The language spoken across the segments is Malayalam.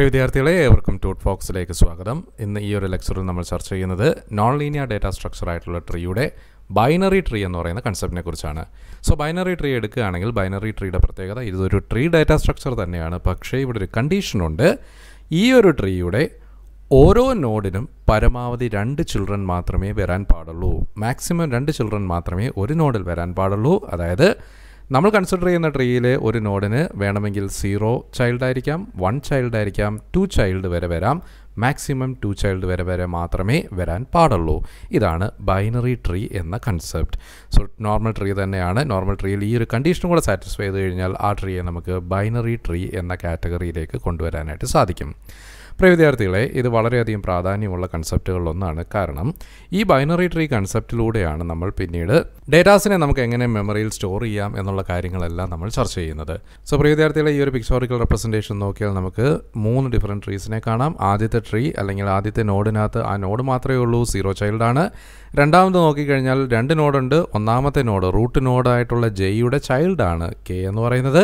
പ്രിയ വിദ്യാർത്ഥികളെ ഏവർക്കും ടൂട്ട് ഫോക്സിലേക്ക് സ്വാഗതം ഇന്ന് ഈ ഒരു ലെക്ചറിൽ നമ്മൾ ചർച്ച ചെയ്യുന്നത് നോൺ ലീനിയർ ഡേറ്റാ സ്ട്രക്ചർ ആയിട്ടുള്ള ട്രീയുടെ ബൈനറി ട്രീ എന്ന് പറയുന്ന കൺസെപ്റ്റിനെ കുറിച്ചാണ് സോ ബൈനറി ട്രീ എടുക്കുകയാണെങ്കിൽ ബൈനറി ട്രീയുടെ പ്രത്യേകത ഇതൊരു ട്രീ ഡേറ്റാ സ്ട്രക്ചർ തന്നെയാണ് പക്ഷേ ഇവിടെ ഒരു കണ്ടീഷനുണ്ട് ഈ ഒരു ട്രീയുടെ ഓരോ നോഡിനും പരമാവധി രണ്ട് ചിൽഡ്രൻ മാത്രമേ വരാൻ പാടുള്ളൂ മാക്സിമം രണ്ട് ചിൽഡ്രൻ മാത്രമേ ഒരു നോഡിൽ വരാൻ പാടുള്ളൂ അതായത് നമ്മൾ കൺസിഡർ ചെയ്യുന്ന ട്രീയിലെ ഒരു നോഡിന് വേണമെങ്കിൽ സീറോ ചൈൽഡ് ആയിരിക്കാം വൺ ചൈൽഡ് ആയിരിക്കാം ടു ചൈൽഡ് വരെ വരാം മാക്സിമം ടു ചൈൽഡ് വരെ വരെ മാത്രമേ വരാൻ പാടുള്ളൂ ഇതാണ് ബൈനറി ട്രീ എന്ന കൺസെപ്റ്റ് സോ നോർമൽ ട്രീ തന്നെയാണ് നോർമൽ ട്രീയിൽ ഈ ഒരു കണ്ടീഷനും കൂടെ സാറ്റിസ്ഫൈ ചെയ്ത് കഴിഞ്ഞാൽ ആ ട്രീയെ നമുക്ക് ബൈനറി ട്രീ എന്ന കാറ്റഗറിയിലേക്ക് കൊണ്ടുവരാനായിട്ട് സാധിക്കും പ്രിയ വിദ്യാർത്ഥികളെ ഇത് വളരെയധികം പ്രാധാന്യമുള്ള കൺസെപ്റ്റുകളിലൊന്നാണ് കാരണം ഈ ബൈനറി ട്രീ കൺസെപ്റ്റിലൂടെയാണ് നമ്മൾ പിന്നീട് ഡേറ്റാസിനെ നമുക്ക് എങ്ങനെ മെമ്മറിയിൽ സ്റ്റോർ ചെയ്യാം എന്നുള്ള കാര്യങ്ങളെല്ലാം നമ്മൾ ചർച്ച ചെയ്യുന്നത് സോ പ്രിയ വിദ്യാർത്ഥികളെ ഈ ഒരു പിക്ചോറിക്കൽ റെപ്രസെൻറ്റേഷൻ നോക്കിയാൽ നമുക്ക് മൂന്ന് ഡിഫറെൻറ്റ് ട്രീസിനെ കാണാം ആദ്യത്തെ ട്രീ അല്ലെങ്കിൽ ആദ്യത്തെ നോഡിനകത്ത് ആ നോഡ് മാത്രമേ ഉള്ളൂ സീറോ ചൈൽഡാണ് രണ്ടാമത് നോക്കിക്കഴിഞ്ഞാൽ രണ്ട് നോഡുണ്ട് ഒന്നാമത്തെ നോഡ് റൂട്ട് നോഡായിട്ടുള്ള ജെയുടെ ചൈൽഡാണ് കെ എന്ന് പറയുന്നത്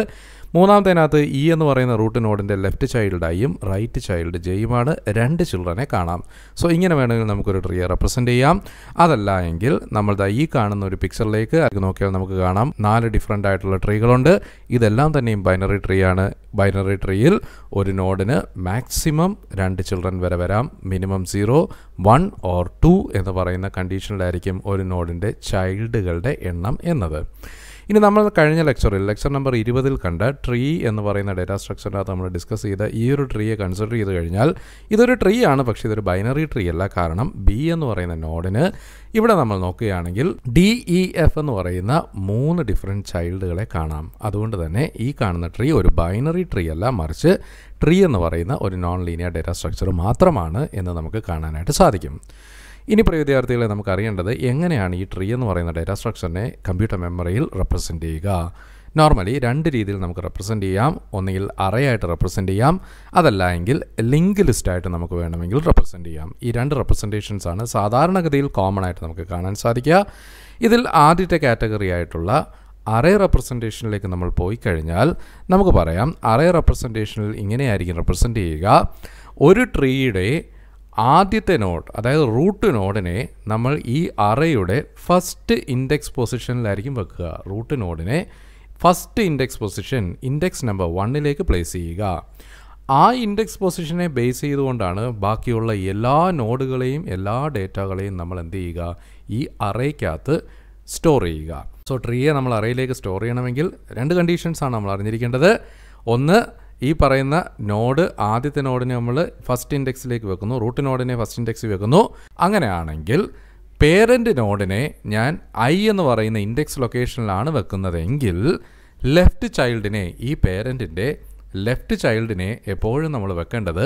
മൂന്നാമത്തേനകത്ത് ഇ e എന്ന് പറയുന്ന റൂട്ട് നോഡിൻ്റെ ലെഫ്റ്റ് ചൈൽഡ് ഐയും റൈറ്റ് ചൈൽഡ് ജെയുമാണ് രണ്ട് ചിൽഡ്രനെ കാണാം സോ ഇങ്ങനെ വേണമെങ്കിൽ നമുക്കൊരു ട്രീ റെപ്രസെൻ്റ് ചെയ്യാം അതല്ല എങ്കിൽ നമ്മൾ ഈ കാണുന്ന ഒരു പിക്ചറിലേക്ക് അത് നോക്കിയാൽ നമുക്ക് കാണാം നാല് ഡിഫറെൻ്റ് ആയിട്ടുള്ള ട്രീകളുണ്ട് ഇതെല്ലാം തന്നെയും ബൈനറി ട്രീ ആണ് ബൈനറി ട്രീയിൽ ഒരു നോഡിന് മാക്സിമം രണ്ട് ചിൽഡ്രൻ വരെ വരാം minimum zero one or two എന്ന് പറയുന്ന കണ്ടീഷനിലായിരിക്കും ഒരു നോഡിൻ്റെ ചൈൽഡുകളുടെ എണ്ണം എന്നത് ഇനി നമ്മൾ കഴിഞ്ഞ ലെക്ചറിൽ ലെക്ചർ നമ്പർ ഇരുപതിൽ കണ്ട ട്രീ എന്ന് പറയുന്ന ഡേറ്റാ സ്ട്രക്ചറിനകത്ത് നമ്മൾ ഡിസ്കസ് ചെയ്ത ഈ ഒരു ട്രീയെ കൺസിഡർ ചെയ്ത് കഴിഞ്ഞാൽ ഇതൊരു ട്രീ ആണ് പക്ഷേ ഇതൊരു ബൈനറി ട്രീ അല്ല കാരണം ബി എന്ന് പറയുന്ന നോഡിന് ഇവിടെ നമ്മൾ നോക്കുകയാണെങ്കിൽ ഡി ഇ എഫ് എന്ന് പറയുന്ന മൂന്ന് ഡിഫറെൻറ്റ് ചൈൽഡുകളെ കാണാം അതുകൊണ്ട് തന്നെ ഈ കാണുന്ന ട്രീ ഒരു ബൈനറി ട്രീ അല്ല മറിച്ച് ട്രീ എന്ന് പറയുന്ന ഒരു നോൺ ലീനിയർ ഡേറ്റാ സ്ട്രക്ചർ മാത്രമാണ് എന്ന് നമുക്ക് കാണാനായിട്ട് സാധിക്കും ഇനി പ്രിയ വിദ്യാർത്ഥികളെ നമുക്ക് അറിയേണ്ടത് എങ്ങനെയാണ് ഈ ട്രീ എന്ന് പറയുന്ന ഡേറ്റ സ്ട്രക്ചറിനെ കമ്പ്യൂട്ടർ മെമ്മറിയിൽ റെപ്രസെൻ്റ് ചെയ്യുക നോർമലി രണ്ട് രീതിയിൽ നമുക്ക് റെപ്രസെൻ്റ് ചെയ്യാം ഒന്നുകിൽ അറയായിട്ട് റെപ്രസെൻ്റ് ചെയ്യാം അതല്ല എങ്കിൽ ലിങ്ക് ലിസ്റ്റായിട്ട് നമുക്ക് വേണമെങ്കിൽ റെപ്രസെൻ്റ് ചെയ്യാം ഈ രണ്ട് റെപ്രസെൻറ്റേഷൻസാണ് ആണ് സാധാരണഗതിയിൽ കോമൺ ആയിട്ട് നമുക്ക് കാണാൻ സാധിക്കുക ഇതിൽ ആദ്യത്തെ കാറ്റഗറി ആയിട്ടുള്ള അറേ റെപ്രസെൻറ്റേഷനിലേക്ക് നമ്മൾ പോയി കഴിഞ്ഞാൽ നമുക്ക് പറയാം അറേ റെപ്രസെൻറ്റേഷനിൽ ഇങ്ങനെയായിരിക്കും റെപ്രസെൻ്റ് ചെയ്യുക ഒരു ട്രീയുടെ ആദ്യത്തെ നോഡ് അതായത് റൂട്ട് നോഡിനെ നമ്മൾ ഈ അറയുടെ ഫസ്റ്റ് ഇൻഡെക്സ് പൊസിഷനിലായിരിക്കും വെക്കുക റൂട്ട് നോഡിനെ first index position index number വണ്ണിലേക്ക് പ്ലേസ് ചെയ്യുക ആ ഇൻഡെക്സ് പൊസിഷനെ ബേസ് ചെയ്തുകൊണ്ടാണ് ബാക്കിയുള്ള എല്ലാ നോഡുകളെയും എല്ലാ ഡേറ്റകളെയും നമ്മൾ എന്ത് ചെയ്യുക ഈ അറയ്ക്കകത്ത് സ്റ്റോർ ചെയ്യുക സോ ട്രീയെ നമ്മൾ അറയിലേക്ക് സ്റ്റോർ ചെയ്യണമെങ്കിൽ രണ്ട് കണ്ടീഷൻസാണ് നമ്മൾ അറിഞ്ഞിരിക്കേണ്ടത് ഒന്ന് ഈ പറയുന്ന നോഡ് ആദ്യത്തെ നോഡിനെ നമ്മൾ ഫസ്റ്റ് ഇൻഡെക്സിലേക്ക് വെക്കുന്നു റൂട്ട് നോഡിനെ ഫസ്റ്റ് ഇൻഡെക്സ് വെക്കുന്നു അങ്ങനെയാണെങ്കിൽ പേരൻ്റ് നോഡിനെ ഞാൻ ഐ എന്ന് പറയുന്ന ഇൻഡെക്സ് ലൊക്കേഷനിലാണ് വെക്കുന്നതെങ്കിൽ ലെഫ്റ്റ് ചൈൽഡിനെ ഈ പേരൻറ്റിൻ്റെ ലെഫ്റ്റ് ചൈൽഡിനെ എപ്പോഴും നമ്മൾ വെക്കേണ്ടത്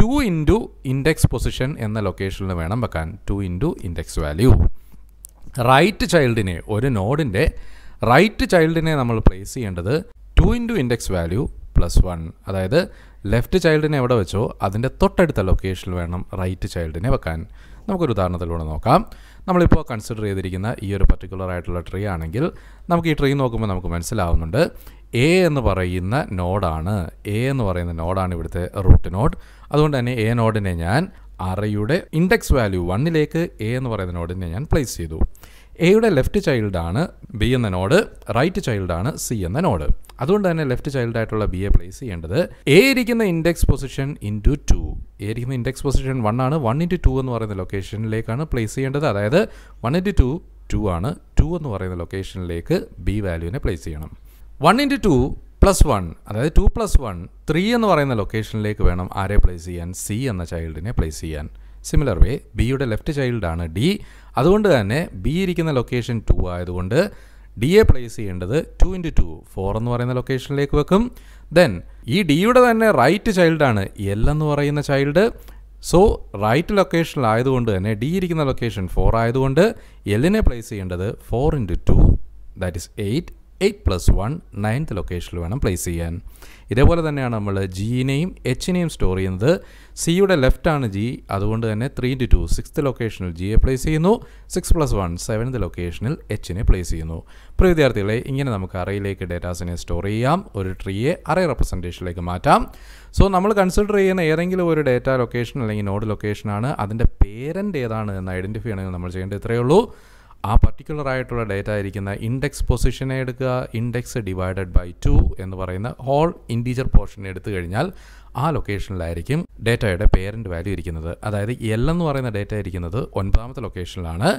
ടു ഇൻറ്റു ഇൻഡെക്സ് പൊസിഷൻ എന്ന ലൊക്കേഷനിൽ വേണം വെക്കാൻ two into index value right ചൈൽഡിനെ ഒരു നോഡിൻ്റെ റൈറ്റ് ചൈൽഡിനെ നമ്മൾ പ്ലേസ് ചെയ്യേണ്ടത് two into index value plus one അതായത് ലെഫ്റ്റ് ചൈൽഡിനെ എവിടെ വെച്ചോ അതിൻ്റെ തൊട്ടടുത്ത ലൊക്കേഷനിൽ വേണം റൈറ്റ് ചൈൽഡിനെ വെക്കാൻ നമുക്കൊരു ഉദാഹരണത്തിലൂടെ നോക്കാം നമ്മളിപ്പോൾ കൺസിഡർ ചെയ്തിരിക്കുന്ന ഈ ഒരു പർട്ടിക്കുലർ ആയിട്ടുള്ള ട്രീ ആണെങ്കിൽ നമുക്ക് ഈ ട്രീ നോക്കുമ്പോൾ നമുക്ക് മനസ്സിലാവുന്നുണ്ട് എ എന്ന് പറയുന്ന നോഡാണ് എ എന്ന് പറയുന്ന നോഡാണ് ഇവിടുത്തെ റൂട്ട് നോഡ് അതുകൊണ്ട് തന്നെ എ നോഡിനെ ഞാൻ അറയുടെ ഇൻഡെക്സ് വാല്യൂ വണ്ണിലേക്ക് എ എന്ന് പറയുന്ന നോഡിനെ ഞാൻ പ്ലേസ് ചെയ്തു എയുടെ ലെഫ്റ്റ് ചൈൽഡാണ് ബി എന്ന നോഡ് റൈറ്റ് ചൈൽഡാണ് സി എന്ന നോഡ് അതുകൊണ്ട് തന്നെ ലെഫ്റ്റ് ചൈൽഡായിട്ടുള്ള ബി എ പ്ലേസ് ചെയ്യേണ്ടത് എ ഇരിക്കുന്ന index position into two A ഇരിക്കുന്ന ഇൻഡെക്സ് പൊസിഷൻ വൺ ആണ് വൺ ഇൻറ്റു ടു എന്ന് പറയുന്ന ലൊക്കേഷനിലേക്കാണ് പ്ലേസ് ചെയ്യേണ്ടത് അതായത് വൺ ഇൻറ്റു ടു ടു ആണ് ടു എന്ന് പറയുന്ന ലൊക്കേഷനിലേക്ക് ബി വാല്യൂവിനെ പ്ലേസ് ചെയ്യണം one into two plus one അതായത് ടു പ്ലസ് വൺ ത്രീ എന്ന് പറയുന്ന ലൊക്കേഷനിലേക്ക് വേണം ആരെ പ്ലേസ് ചെയ്യാൻ സി എന്ന ചൈൽഡിനെ പ്ലേസ് ചെയ്യാൻ സിമിലർ വേ ബിയുടെ ലെഫ്റ്റ് ചൈൽഡാണ് ഡി അതുകൊണ്ട് തന്നെ ബി ഇരിക്കുന്ന ലൊക്കേഷൻ ടു ആയതുകൊണ്ട് ഡിയെ പ്ലേസ് ചെയ്യേണ്ടത് ടു ഇൻറ്റു ടു ഫോർ എന്ന് പറയുന്ന ലൊക്കേഷനിലേക്ക് വെക്കും ദെൻ ഈ ഡിയുടെ തന്നെ റൈറ്റ് ചൈൽഡാണ് എൽ എന്ന് പറയുന്ന ചൈൽഡ് സോ റൈറ്റ് ലൊക്കേഷനിലായതുകൊണ്ട് തന്നെ ഡി ഇരിക്കുന്ന ലൊക്കേഷൻ ഫോർ ആയതുകൊണ്ട് എല്ലിനെ പ്ലേസ് ചെയ്യേണ്ടത് four into two that is eight eight plus one ninth ലൊക്കേഷനിൽ വേണം പ്ലേസ് ചെയ്യാൻ ഇതേപോലെ തന്നെയാണ് നമ്മൾ ജിയിനെയും എച്ചിനെയും സ്റ്റോർ ചെയ്യുന്നത് സിയുടെ ആണ് ജി അതുകൊണ്ട് തന്നെ ത്രീ ഇൻറ്റു ടു സിക്സ്ത് ലൊക്കേഷനിൽ ജിയെ പ്ലേസ് ചെയ്യുന്നു സിക്സ് പ്ലസ് വൺ സെവൻത്ത് ലൊക്കേഷനിൽ എച്ചിനെ പ്ലേസ് ചെയ്യുന്നു പ്രിയ വിദ്യാർത്ഥികളെ ഇങ്ങനെ നമുക്ക് അറയിലേക്ക് ഡേറ്റാസിനെ സ്റ്റോർ ചെയ്യാം ഒരു ട്രീയെ അറേ റെപ്രസെൻറ്റേഷനിലേക്ക് മാറ്റാം സോ നമ്മൾ കൺസിഡർ ചെയ്യുന്ന ഏതെങ്കിലും ഒരു ഡേറ്റ ലൊക്കേഷൻ അല്ലെങ്കിൽ നോഡ് ലൊക്കേഷനാണ് അതിൻ്റെ പേരൻ്റ് ഏതാണ് എന്ന് ഐഡൻറ്റിഫൈ ചെയ്യണമെങ്കിൽ നമ്മൾ ചെയ്യേണ്ടത് ഇത്രയേ ഉള്ളൂ ആ പർട്ടിക്കുലർ ആയിട്ടുള്ള ഡേറ്റ ആയിരിക്കുന്ന ഇൻഡെക്സ് പൊസിഷനെ എടുക്കുക ഇൻഡെക്സ് ഡിവൈഡഡ് ബൈ ടു എന്ന് പറയുന്ന ഹോൾ ഇൻഡീജർ പോർഷൻ എടുത്തു കഴിഞ്ഞാൽ ആ ലൊക്കേഷനിലായിരിക്കും ഡേറ്റയുടെ പേരൻറ്റ് വാല്യൂ ഇരിക്കുന്നത് അതായത് എൽ എന്ന് പറയുന്ന ഡേറ്റ ഇരിക്കുന്നത് ഒൻപതാമത്തെ ലൊക്കേഷനിലാണ്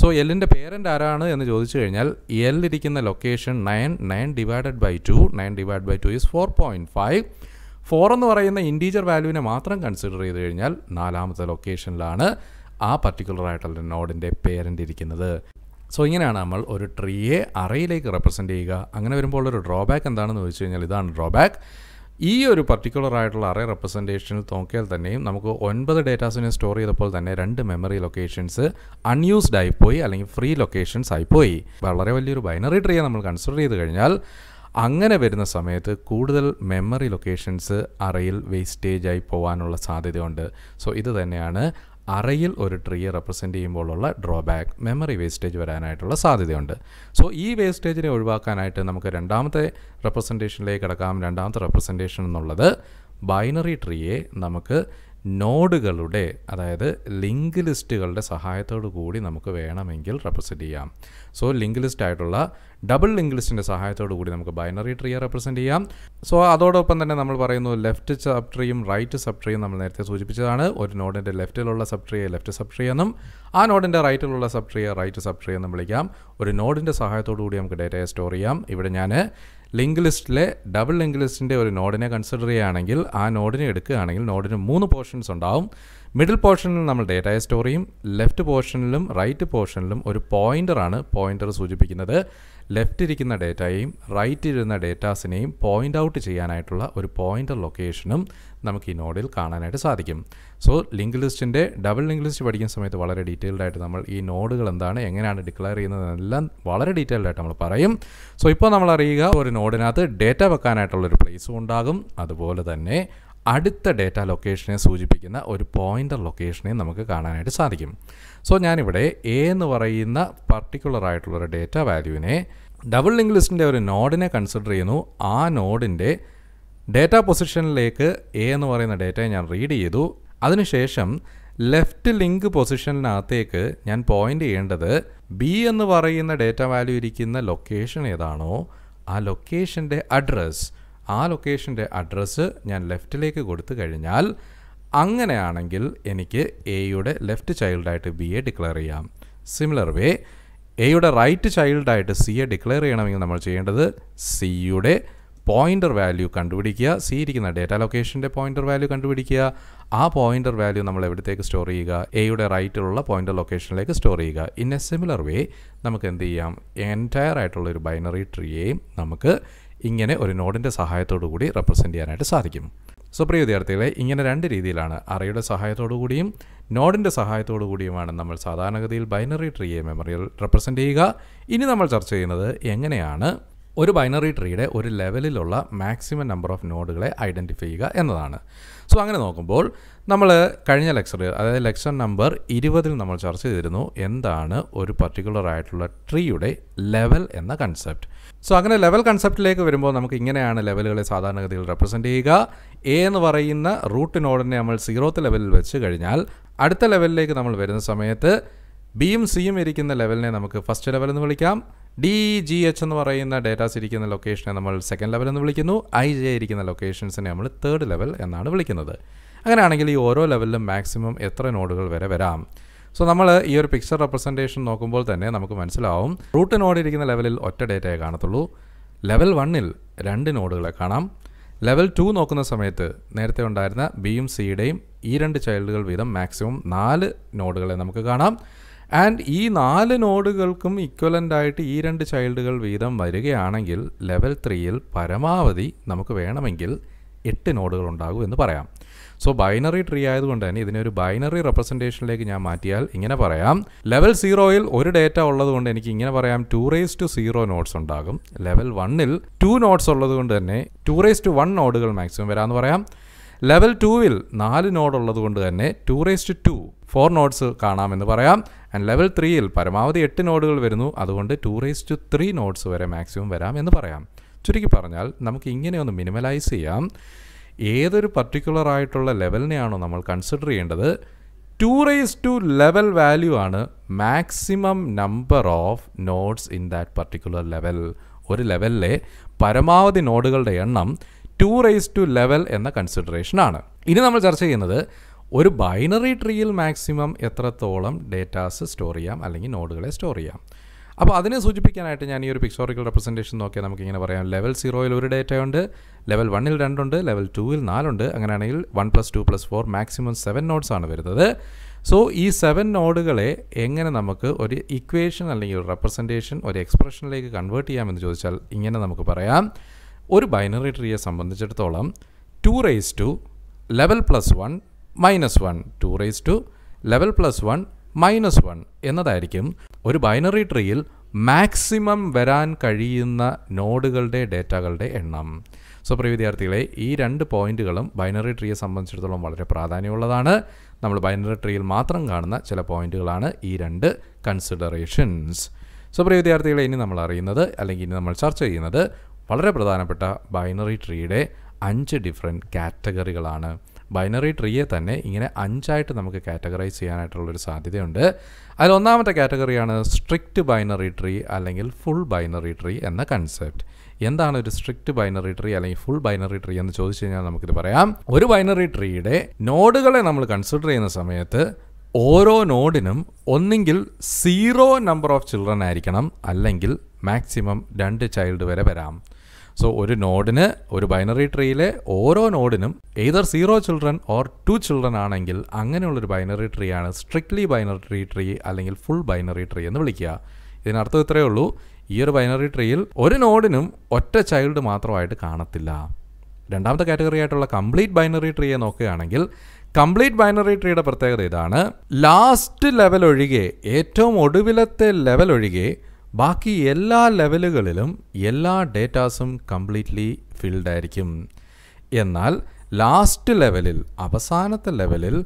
സോ എല്ലിൻ്റെ പേരൻ്റ് ആരാണ് എന്ന് ചോദിച്ചു കഴിഞ്ഞാൽ എൽ ഇരിക്കുന്ന location nine nine divided by two nine divide by two is four point five four എന്ന് പറയുന്ന ഇൻഡീജർ വാല്യൂവിനെ മാത്രം കൺസിഡർ ചെയ്ത് കഴിഞ്ഞാൽ നാലാമത്തെ ലൊക്കേഷനിലാണ് ആ പർട്ടിക്കുലർ ആയിട്ടുള്ള നോഡിൻ്റെ പേരൻ്റ് ഇരിക്കുന്നത് സോ ഇങ്ങനെയാണ് നമ്മൾ ഒരു ട്രീയെ അറയിലേക്ക് റെപ്രസെൻ്റ് ചെയ്യുക അങ്ങനെ വരുമ്പോൾ ഒരു ഡ്രോബാക്ക് എന്താണെന്ന് ചോദിച്ചു കഴിഞ്ഞാൽ ഇതാണ് ഡ്രോബാക്ക് ഈ ഒരു പർട്ടിക്കുലർ ആയിട്ടുള്ള അറേ റെപ്രസെൻറ്റേഷനിൽ നോക്കിയാൽ തന്നെയും നമുക്ക് ഒൻപത് ഡേറ്റാസിനെ സ്റ്റോർ ചെയ്തപ്പോൾ തന്നെ രണ്ട് മെമ്മറി ലൊക്കേഷൻസ് അൺയൂസ്ഡ് ആയിപ്പോയി അല്ലെങ്കിൽ ഫ്രീ ലൊക്കേഷൻസ് ആയിപ്പോയി വളരെ വലിയൊരു ബൈനറി ട്രീയെ നമ്മൾ കൺസിഡർ ചെയ്ത് കഴിഞ്ഞാൽ അങ്ങനെ വരുന്ന സമയത്ത് കൂടുതൽ മെമ്മറി ലൊക്കേഷൻസ് അറയിൽ വേസ്റ്റേജ് ആയി പോകാനുള്ള സാധ്യതയുണ്ട് സോ ഇത് തന്നെയാണ് അറയിൽ ഒരു ട്രീയെ റെപ്രസെൻറ്റ് ചെയ്യുമ്പോഴുള്ള ഡ്രോബാക്ക് മെമ്മറി വേസ്റ്റേജ് വരാനായിട്ടുള്ള സാധ്യതയുണ്ട് സോ ഈ വേസ്റ്റേജിനെ ഒഴിവാക്കാനായിട്ട് നമുക്ക് രണ്ടാമത്തെ റെപ്രസെൻറ്റേഷനിലേക്ക് കിടക്കാം രണ്ടാമത്തെ റെപ്രസെൻറ്റേഷൻ എന്നുള്ളത് ബൈനറി ട്രീയെ നമുക്ക് നോഡുകളുടെ അതായത് ലിങ്ക് ലിസ്റ്റുകളുടെ സഹായത്തോടു കൂടി നമുക്ക് വേണമെങ്കിൽ റെപ്രസെൻറ്റ് ചെയ്യാം സോ ലിങ്ക് ലിസ്റ്റ് ആയിട്ടുള്ള ഡബിൾ ലിങ്ക് ലിസ്റ്റിൻ്റെ സഹായത്തോടു കൂടി നമുക്ക് ബൈനറി ട്രീയെ റെപ്രസെൻറ്റ് ചെയ്യാം സോ അതോടൊപ്പം തന്നെ നമ്മൾ പറയുന്നു ലെഫ്റ്റ് സബ് ട്രീയും റൈറ്റ് സബ് ട്രീയും നമ്മൾ നേരത്തെ സൂചിപ്പിച്ചതാണ് ഒരു നോഡിൻ്റെ ലെഫ്റ്റിലുള്ള സബ് ട്രീയെ ലെഫ്റ്റ് സബ് ട്രീ എന്നും ആ നോഡിൻ്റെ റൈറ്റിലുള്ള സബ് ട്രീയെ റൈറ്റ് സബ് ട്രീ എന്നും വിളിക്കാം ഒരു നോഡിൻ്റെ സഹായത്തോടു കൂടി നമുക്ക് ഡേറ്റയെ സ്റ്റോർ ചെയ്യാം ഇവിടെ ഞാൻ ലിങ്ക് ലിസ്റ്റിലെ ഡബിൾ ലിങ്ക് ലിസ്റ്റിൻ്റെ ഒരു നോഡിനെ കൺസിഡർ ചെയ്യുകയാണെങ്കിൽ ആ നോഡിനെ എടുക്കുകയാണെങ്കിൽ നോഡിന് മൂന്ന് പോർഷൻസ് ഉണ്ടാവും മിഡിൽ പോർഷനിൽ നമ്മൾ ഡേറ്റയെ സ്റ്റോർ ചെയ്യും ലെഫ്റ്റ് പോർഷനിലും റൈറ്റ് പോർഷനിലും ഒരു ആണ് പോയിൻ്റർ സൂചിപ്പിക്കുന്നത് ലെഫ്റ്റ് ഇരിക്കുന്ന ഡേറ്റയെയും റൈറ്റ് ഇരുന്ന ഡേറ്റാസിനെയും പോയിൻ്റ് ഔട്ട് ചെയ്യാനായിട്ടുള്ള ഒരു പോയിൻ്റർ ലൊക്കേഷനും നമുക്ക് ഈ നോഡിൽ കാണാനായിട്ട് സാധിക്കും സോ ലിങ്ക് ലിസ്റ്റിൻ്റെ ഡബിൾ ലിങ്ക് ലിസ്റ്റ് പഠിക്കുന്ന സമയത്ത് വളരെ ഡീറ്റെയിൽഡ് ആയിട്ട് നമ്മൾ ഈ നോഡുകൾ എന്താണ് എങ്ങനെയാണ് ഡിക്ലെയർ എല്ലാം വളരെ ഡീറ്റെയിൽഡ് ആയിട്ട് നമ്മൾ പറയും സോ ഇപ്പോൾ നമ്മൾ അറിയുക ഒരു നോഡിനകത്ത് ഡേറ്റ വെക്കാനായിട്ടുള്ളൊരു പ്ലേസും ഉണ്ടാകും അതുപോലെ തന്നെ അടുത്ത ഡേറ്റ ലൊക്കേഷനെ സൂചിപ്പിക്കുന്ന ഒരു പോയിൻ്റർ ലൊക്കേഷനെ നമുക്ക് കാണാനായിട്ട് സാധിക്കും സോ ഞാനിവിടെ എ എന്ന് പറയുന്ന പർട്ടിക്കുലർ ആയിട്ടുള്ള ഒരു ഡേറ്റ വാല്യൂവിനെ ഡബിൾ ലിങ്ക് ലിസ്റ്റിൻ്റെ ഒരു നോഡിനെ കൺസിഡർ ചെയ്യുന്നു ആ നോഡിൻ്റെ ഡേറ്റ പൊസിഷനിലേക്ക് എ എന്ന് പറയുന്ന ഡേറ്റയെ ഞാൻ റീഡ് ചെയ്തു അതിനുശേഷം ലെഫ്റ്റ് ലിങ്ക് പൊസിഷനിനകത്തേക്ക് ഞാൻ പോയിൻ്റ് ചെയ്യേണ്ടത് ബി എന്ന് പറയുന്ന ഡേറ്റ വാല്യൂ ഇരിക്കുന്ന ലൊക്കേഷൻ ഏതാണോ ആ ലൊക്കേഷൻ്റെ അഡ്രസ്സ് ആ ലൊക്കേഷൻ്റെ അഡ്രസ്സ് ഞാൻ ലെഫ്റ്റിലേക്ക് കൊടുത്തു കഴിഞ്ഞാൽ അങ്ങനെയാണെങ്കിൽ എനിക്ക് എയുടെ ലെഫ്റ്റ് ചൈൽഡായിട്ട് എ ഡിക്ലെയർ ചെയ്യാം സിമിലർ വേ എയുടെ റൈറ്റ് ചൈൽഡായിട്ട് എ ഡിക്ലെയർ ചെയ്യണമെങ്കിൽ നമ്മൾ ചെയ്യേണ്ടത് സിയുടെ പോയിൻ്റർ വാല്യൂ കണ്ടുപിടിക്കുക സി ഇരിക്കുന്ന ഡേറ്റ ലൊക്കേഷൻ്റെ പോയിൻ്റർ വാല്യൂ കണ്ടുപിടിക്കുക ആ പോയിൻ്റർ വാല്യൂ നമ്മൾ എവിടത്തേക്ക് സ്റ്റോർ ചെയ്യുക എയുടെ റൈറ്റിലുള്ള പോയിൻ്റർ ലൊക്കേഷനിലേക്ക് സ്റ്റോർ ചെയ്യുക ഇൻ എ സിമിലർ വേ നമുക്ക് എന്ത് ചെയ്യാം എൻറ്റയർ ആയിട്ടുള്ള ഒരു ബൈനറി ട്രീയെയും നമുക്ക് ഇങ്ങനെ ഒരു നോഡിൻ്റെ സഹായത്തോടു കൂടി റെപ്രസെൻ്റ് ചെയ്യാനായിട്ട് സാധിക്കും സോ പ്രിയ വിദ്യാർത്ഥികളെ ഇങ്ങനെ രണ്ട് രീതിയിലാണ് അറയുടെ സഹായത്തോടു കൂടിയും നോഡിൻ്റെ സഹായത്തോടു കൂടിയുമാണ് നമ്മൾ സാധാരണഗതിയിൽ ബൈനറി ട്രീയെ മെമ്മറിയിൽ റെപ്രസെൻ്റ് ചെയ്യുക ഇനി നമ്മൾ ചർച്ച ചെയ്യുന്നത് എങ്ങനെയാണ് ഒരു ബൈനറി ട്രീയുടെ ഒരു ലെവലിലുള്ള മാക്സിമം നമ്പർ ഓഫ് നോഡുകളെ ഐഡൻറ്റിഫൈ ചെയ്യുക എന്നതാണ് സോ അങ്ങനെ നോക്കുമ്പോൾ നമ്മൾ കഴിഞ്ഞ ലെക്ചർ അതായത് ലെക്ചർ നമ്പർ ഇരുപതിൽ നമ്മൾ ചർച്ച ചെയ്തിരുന്നു എന്താണ് ഒരു പർട്ടിക്കുലർ ആയിട്ടുള്ള ട്രീയുടെ ലെവൽ എന്ന കൺസെപ്റ്റ് സോ അങ്ങനെ ലെവൽ കൺസെപ്റ്റിലേക്ക് വരുമ്പോൾ നമുക്ക് ഇങ്ങനെയാണ് ലെവലുകളെ സാധാരണഗതിയിൽ റെപ്രസെൻ്റ് ചെയ്യുക എ എന്ന് പറയുന്ന റൂട്ട് നോഡിനെ നമ്മൾ സീറോത്ത് ലെവലിൽ വെച്ച് കഴിഞ്ഞാൽ അടുത്ത ലെവലിലേക്ക് നമ്മൾ വരുന്ന സമയത്ത് ബിയും സിയും ഇരിക്കുന്ന ലെവലിനെ നമുക്ക് ഫസ്റ്റ് ലെവൽ എന്ന് വിളിക്കാം ഡി ജി എച്ച് എന്ന് പറയുന്ന ഡേറ്റാസ് ഇരിക്കുന്ന ലൊക്കേഷനെ നമ്മൾ സെക്കൻഡ് ലെവൽ എന്ന് വിളിക്കുന്നു ഐ ജെ ഇരിക്കുന്ന ലൊക്കേഷൻസിനെ നമ്മൾ തേർഡ് ലെവൽ എന്നാണ് വിളിക്കുന്നത് അങ്ങനെയാണെങ്കിൽ ഈ ഓരോ ലെവലിലും മാക്സിമം എത്ര നോഡുകൾ വരെ വരാം സോ നമ്മൾ ഈ ഒരു പിക്ചർ റെപ്രസെൻറ്റേഷൻ നോക്കുമ്പോൾ തന്നെ നമുക്ക് മനസ്സിലാവും റൂട്ട് നോഡ് ഇരിക്കുന്ന ലെവലിൽ ഒറ്റ ഡേറ്റയെ കാണത്തുള്ളൂ ലെവൽ വണ്ണിൽ രണ്ട് നോഡുകളെ കാണാം ലെവൽ ടു നോക്കുന്ന സമയത്ത് നേരത്തെ ഉണ്ടായിരുന്ന ബിയും സിയുടെയും ഈ രണ്ട് ചൈൽഡുകൾ വീതം മാക്സിമം നാല് നോഡുകളെ നമുക്ക് കാണാം ആൻഡ് ഈ നാല് നോഡുകൾക്കും ഇക്വലൻ്റായിട്ട് ആയിട്ട് ഈ രണ്ട് ചൈൽഡുകൾ വീതം വരികയാണെങ്കിൽ ലെവൽ ത്രീയിൽ പരമാവധി നമുക്ക് വേണമെങ്കിൽ എട്ട് നോഡുകൾ ഉണ്ടാകും എന്ന് പറയാം സോ ബൈനറി ട്രീ ആയതുകൊണ്ട് തന്നെ ഇതിനെ ഒരു ബൈനറി റെപ്രസെൻറ്റേഷനിലേക്ക് ഞാൻ മാറ്റിയാൽ ഇങ്ങനെ പറയാം ലെവൽ സീറോയിൽ ഒരു ഡേറ്റ ഉള്ളതുകൊണ്ട് എനിക്ക് ഇങ്ങനെ പറയാം two raise to zero nodes ഉണ്ടാകും ലെവൽ വണ്ണിൽ ടു നോട്ട്സ് ഉള്ളതുകൊണ്ട് തന്നെ ടു റേസ് ടു വൺ നോഡുകൾ മാക്സിമം വരാമെന്ന് പറയാം ലെവൽ ടൂവിൽ നാല് ഉള്ളത് കൊണ്ട് തന്നെ two raised to four nodes കാണാമെന്ന് പറയാം ആൻഡ് ലെവൽ ത്രീയിൽ പരമാവധി എട്ട് നോഡുകൾ വരുന്നു അതുകൊണ്ട് ടു റേസ്റ്റ് ത്രീ നോഡ്സ് വരെ മാക്സിമം വരാം എന്ന് പറയാം ചുരുക്കി പറഞ്ഞാൽ നമുക്ക് ഇങ്ങനെ ഒന്ന് മിനിമലൈസ് ചെയ്യാം ഏതൊരു പർട്ടിക്കുലർ ആയിട്ടുള്ള ലെവലിനെയാണോ നമ്മൾ കൺസിഡർ ചെയ്യേണ്ടത് two raise to level value ആണ് maximum number of nodes in that particular level ഒരു ലെവലിലെ പരമാവധി നോഡുകളുടെ എണ്ണം ടു റേസ് ടു ലെവൽ എന്ന കൺസിഡറേഷനാണ് ഇനി നമ്മൾ ചർച്ച ചെയ്യുന്നത് ഒരു ബൈനറി ട്രീയിൽ മാക്സിമം എത്രത്തോളം ഡേറ്റാസ് സ്റ്റോർ ചെയ്യാം അല്ലെങ്കിൽ നോഡുകളെ സ്റ്റോർ ചെയ്യാം അപ്പോൾ അതിനെ സൂചിപ്പിക്കാനായിട്ട് ഞാൻ ഈ ഒരു പിക്ചോറിക്കൽ റെപ്രസെൻറ്റേഷൻ നോക്കിയാൽ നമുക്കിങ്ങനെ പറയാം ലെവൽ സീറോയിൽ ഒരു ഡേറ്റയുണ്ട് ലെവൽ വണ്ണിൽ രണ്ടുണ്ട് ലെവൽ ടുവിൽ നാലുണ്ട് അങ്ങനെയാണെങ്കിൽ one plus two plus four maximum seven nodes ആണ് വരുന്നത് സോ ഈ സെവൻ നോഡുകളെ എങ്ങനെ നമുക്ക് ഒരു ഇക്വേഷൻ അല്ലെങ്കിൽ ഒരു റെപ്രസെൻറ്റേഷൻ ഒരു എക്സ്പ്രഷനിലേക്ക് കൺവേർട്ട് ചെയ്യാമെന്ന് ചോദിച്ചാൽ ഇങ്ങനെ നമുക്ക് പറയാം ഒരു ബൈനറി ട്രീയെ സംബന്ധിച്ചിടത്തോളം two raise to level plus one minus one two raise to level plus one minus one എന്നതായിരിക്കും ഒരു ബൈനറി ട്രീയിൽ മാക്സിമം വരാൻ കഴിയുന്ന നോഡുകളുടെ ഡേറ്റകളുടെ എണ്ണം സോ പ്രിയ വിദ്യാർത്ഥികളെ ഈ രണ്ട് പോയിന്റുകളും ബൈനറി ട്രീയെ സംബന്ധിച്ചിടത്തോളം വളരെ പ്രാധാന്യമുള്ളതാണ് നമ്മൾ ബൈനറി ട്രീയിൽ മാത്രം കാണുന്ന ചില പോയിന്റുകളാണ് ഈ രണ്ട് കൺസിഡറേഷൻസ് സോ പ്രിയ വിദ്യാർത്ഥികളെ ഇനി നമ്മൾ അറിയുന്നത് അല്ലെങ്കിൽ ഇനി നമ്മൾ ചർച്ച ചെയ്യുന്നത് വളരെ പ്രധാനപ്പെട്ട ബൈനറി ട്രീയുടെ അഞ്ച് ഡിഫറെൻറ്റ് കാറ്റഗറികളാണ് ബൈനറി ട്രീയെ തന്നെ ഇങ്ങനെ അഞ്ചായിട്ട് നമുക്ക് കാറ്റഗറൈസ് ചെയ്യാനായിട്ടുള്ളൊരു സാധ്യതയുണ്ട് അതിൽ ഒന്നാമത്തെ കാറ്റഗറിയാണ് സ്ട്രിക്റ്റ് ബൈനറി ട്രീ അല്ലെങ്കിൽ ഫുൾ ബൈനറി ട്രീ എന്ന കൺസെപ്റ്റ് എന്താണ് ഒരു സ്ട്രിക്റ്റ് ബൈനറി ട്രീ അല്ലെങ്കിൽ ഫുൾ ബൈനറി ട്രീ എന്ന് ചോദിച്ചു കഴിഞ്ഞാൽ നമുക്കിത് പറയാം ഒരു ബൈനറി ട്രീയുടെ നോഡുകളെ നമ്മൾ കൺസിഡർ ചെയ്യുന്ന സമയത്ത് ഓരോ നോഡിനും ഒന്നെങ്കിൽ സീറോ നമ്പർ ഓഫ് ചിൽഡ്രൻ ആയിരിക്കണം അല്ലെങ്കിൽ മാക്സിമം രണ്ട് ചൈൽഡ് വരെ വരാം സോ ഒരു നോഡിന് ഒരു ബൈനറി ട്രീയിലെ ഓരോ നോഡിനും either zero children or two children ആണെങ്കിൽ അങ്ങനെയുള്ളൊരു ബൈനറി ട്രീ ആണ് സ്ട്രിക്ട്ലി ബൈനറി ട്രീ അല്ലെങ്കിൽ ഫുൾ ബൈനറി ട്രീ എന്ന് വിളിക്കുക ഇതിനർത്ഥം ഇത്രയേ ഉള്ളൂ ഈ ഒരു ബൈനറി ട്രീയിൽ ഒരു നോഡിനും ഒറ്റ ചൈൽഡ് മാത്രമായിട്ട് കാണത്തില്ല രണ്ടാമത്തെ കാറ്റഗറി ആയിട്ടുള്ള കംപ്ലീറ്റ് ബൈനറി ട്രീയെ നോക്കുകയാണെങ്കിൽ കംപ്ലീറ്റ് ബൈനറി ട്രീയുടെ പ്രത്യേകത ഇതാണ് ലാസ്റ്റ് ലെവൽ ഒഴികെ ഏറ്റവും ഒടുവിലത്തെ ലെവൽ ഒഴികെ ബാക്കി എല്ലാ ലെവലുകളിലും എല്ലാ ഡേറ്റാസും കംപ്ലീറ്റ്ലി ഫിൽഡ് ആയിരിക്കും എന്നാൽ ലാസ്റ്റ് ലെവലിൽ അവസാനത്തെ ലെവലിൽ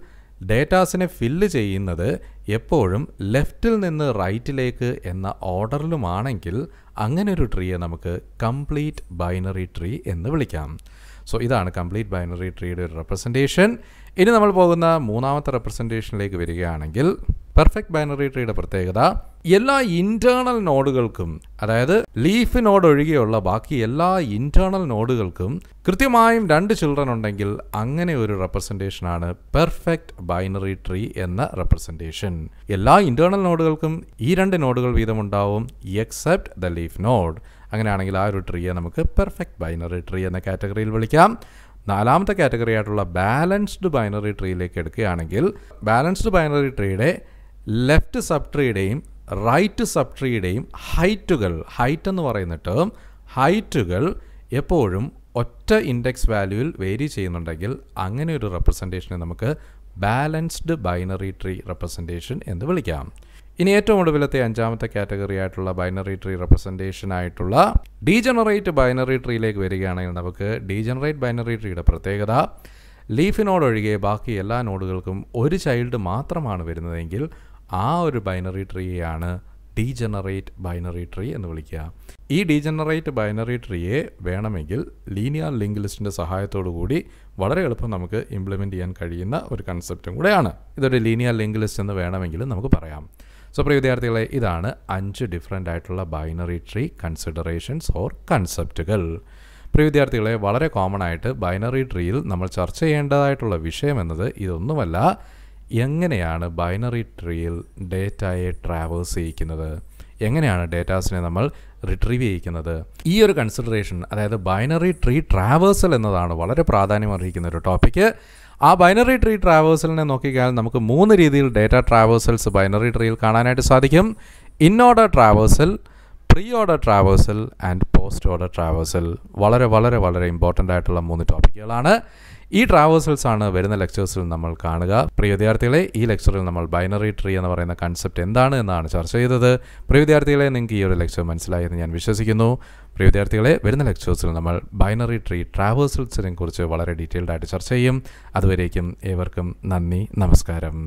ഡേറ്റാസിനെ ഫില്ല് ചെയ്യുന്നത് എപ്പോഴും ലെഫ്റ്റിൽ നിന്ന് റൈറ്റിലേക്ക് എന്ന ഓർഡറിലുമാണെങ്കിൽ അങ്ങനെ ഒരു ട്രീയെ നമുക്ക് കംപ്ലീറ്റ് ബൈനറി ട്രീ എന്ന് വിളിക്കാം സോ ഇതാണ് കംപ്ലീറ്റ് ബൈനറി ട്രീയുടെ ഒരു റെപ്രസെൻറ്റേഷൻ ഇനി നമ്മൾ പോകുന്ന മൂന്നാമത്തെ റെപ്രസെൻറ്റേഷനിലേക്ക് വരികയാണെങ്കിൽ പെർഫെക്റ്റ് ബൈനറി ട്രീയുടെ പ്രത്യേകത എല്ലാ ഇന്റേണൽ നോഡുകൾക്കും അതായത് ലീഫ് നോഡ് ഒഴികെയുള്ള ബാക്കി എല്ലാ ഇന്റേണൽ നോഡുകൾക്കും കൃത്യമായും രണ്ട് ചിൽഡ്രൻ ഉണ്ടെങ്കിൽ അങ്ങനെ ഒരു ആണ് പെർഫെക്റ്റ് ബൈനറി ട്രീ എന്ന റെപ്രസെൻറ്റേഷൻ എല്ലാ ഇന്റേണൽ നോഡുകൾക്കും ഈ രണ്ട് നോഡുകൾ വീതമുണ്ടാവും എക്സെപ്റ്റ് ദ ലീഫ് നോഡ് അങ്ങനെയാണെങ്കിൽ ആ ഒരു ട്രീയെ നമുക്ക് പെർഫെക്റ്റ് ബൈനറി ട്രീ എന്ന കാറ്റഗറിയിൽ വിളിക്കാം നാലാമത്തെ കാറ്റഗറി ആയിട്ടുള്ള ബാലൻസ്ഡ് ബൈനറി ട്രീയിലേക്ക് എടുക്കുകയാണെങ്കിൽ ബാലൻസ്ഡ് ബൈനറി ട്രീയുടെ ലെഫ്റ്റ് സബ് ട്രീയുടെയും റൈറ്റ് സബ് ട്രീയുടെയും ഹൈറ്റുകൾ ഹൈറ്റ് എന്ന് പറയുന്ന ടേം ഹൈറ്റുകൾ എപ്പോഴും ഒറ്റ ഇൻഡെക്സ് വാല്യൂവിൽ വേരി ചെയ്യുന്നുണ്ടെങ്കിൽ അങ്ങനെ ഒരു റെപ്രസെൻറ്റേഷനെ നമുക്ക് ബാലൻസ്ഡ് ബൈനറി ട്രീ റെപ്രസെൻറ്റേഷൻ എന്ന് വിളിക്കാം ഇനി ഏറ്റവും ഒടുവിലത്തെ അഞ്ചാമത്തെ കാറ്റഗറി ആയിട്ടുള്ള ബൈനറി ട്രീ റെപ്രസെൻറ്റേഷൻ ആയിട്ടുള്ള ഡീജനറേറ്റ് ബൈനറി ട്രീയിലേക്ക് വരികയാണെങ്കിൽ നമുക്ക് ഡീജനറേറ്റ് ബൈനറി ട്രീയുടെ പ്രത്യേകത ലീഫ് നോഡ് ഒഴികെ ബാക്കി എല്ലാ നോഡുകൾക്കും ഒരു ചൈൽഡ് മാത്രമാണ് വരുന്നതെങ്കിൽ ആ ഒരു ബൈനറി ട്രീയാണ് ഡീജനറേറ്റ് ബൈനറി ട്രീ എന്ന് വിളിക്കുക ഈ ഡീജനറേറ്റ് ബൈനറി ട്രീയെ വേണമെങ്കിൽ ലീനിയർ ലിങ്ക് ലിസ്റ്റിൻ്റെ സഹായത്തോടു കൂടി വളരെ എളുപ്പം നമുക്ക് ഇംപ്ലിമെൻ്റ് ചെയ്യാൻ കഴിയുന്ന ഒരു കൺസെപ്റ്റും കൂടെയാണ് ഇതൊരു ലീനിയർ ലിങ്ക് ലിസ്റ്റ് എന്ന് വേണമെങ്കിൽ നമുക്ക് പറയാം സോ പ്രിയ വിദ്യാർത്ഥികളെ ഇതാണ് അഞ്ച് ഡിഫറെൻ്റ് ആയിട്ടുള്ള ബൈനറി ട്രീ കൺസിഡറേഷൻസ് ഓർ കൺസെപ്റ്റുകൾ പ്രിയ വിദ്യാർത്ഥികളെ വളരെ കോമൺ ആയിട്ട് ബൈനറി ട്രീയിൽ നമ്മൾ ചർച്ച ചെയ്യേണ്ടതായിട്ടുള്ള വിഷയം എന്നത് ഇതൊന്നുമല്ല എങ്ങനെയാണ് ബൈനറി ട്രീയിൽ ഡേറ്റയെ ട്രാവേഴ്സ് ചെയ്യിക്കുന്നത് എങ്ങനെയാണ് ഡേറ്റാസിനെ നമ്മൾ റിട്രീവ് ചെയ്യിക്കുന്നത് ഈ ഒരു കൺസിഡറേഷൻ അതായത് ബൈനറി ട്രീ ട്രാവേഴ്സൽ എന്നതാണ് വളരെ പ്രാധാന്യം അർഹിക്കുന്ന ഒരു ടോപ്പിക്ക് ആ ബൈനറി ട്രീ ട്രാവേഴ്സലിനെ നോക്കിയാൽ നമുക്ക് മൂന്ന് രീതിയിൽ ഡേറ്റ ട്രാവേഴ്സൽസ് ബൈനറി ട്രീയിൽ കാണാനായിട്ട് സാധിക്കും inorder traversal preorder traversal and postorder traversal വളരെ വളരെ വളരെ ഇമ്പോർട്ടൻ്റ് ആയിട്ടുള്ള മൂന്ന് ടോപ്പിക്കുകളാണ് ഈ ട്രാവേഴ്സൽസ് ആണ് വരുന്ന ലെക്ചേഴ്സിൽ നമ്മൾ കാണുക പ്രിയ വിദ്യാർത്ഥികളെ ഈ ലെക്ചറിൽ നമ്മൾ ബൈനറി ട്രീ എന്ന് പറയുന്ന കൺസെപ്റ്റ് എന്താണ് എന്നാണ് ചർച്ച ചെയ്തത് പ്രിയ വിദ്യാർത്ഥികളെ നിങ്ങൾക്ക് ഈ ഒരു ലെക്ചർ മനസ്സിലായെന്ന് ഞാൻ വിശ്വസിക്കുന്നു പ്രിയ വിദ്യാർത്ഥികളെ വരുന്ന ലെക്ചേഴ്സിൽ നമ്മൾ ബൈനറി ട്രീ ട്രാവേഴ്സൽസിനെ കുറിച്ച് വളരെ ഡീറ്റെയിൽഡ് ചർച്ച ചെയ്യും അതുവരേക്കും ഏവർക്കും നന്ദി നമസ്കാരം